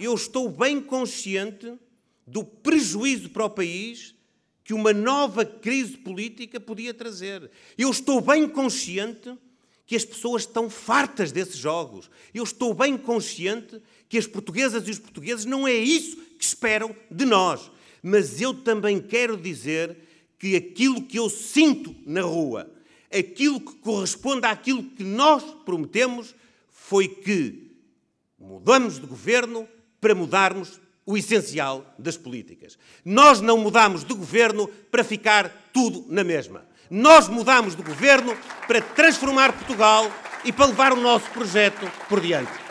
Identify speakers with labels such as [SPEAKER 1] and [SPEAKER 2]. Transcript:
[SPEAKER 1] eu estou bem consciente do prejuízo para o país que uma nova crise política podia trazer. Eu estou bem consciente que as pessoas estão fartas desses jogos. Eu estou bem consciente que as portuguesas e os portugueses não é isso que esperam de nós. Mas eu também quero dizer que aquilo que eu sinto na rua, aquilo que corresponde àquilo que nós prometemos, foi que mudamos de governo, para mudarmos o essencial das políticas. Nós não mudamos de governo para ficar tudo na mesma. Nós mudamos de governo para transformar Portugal e para levar o nosso projeto por diante.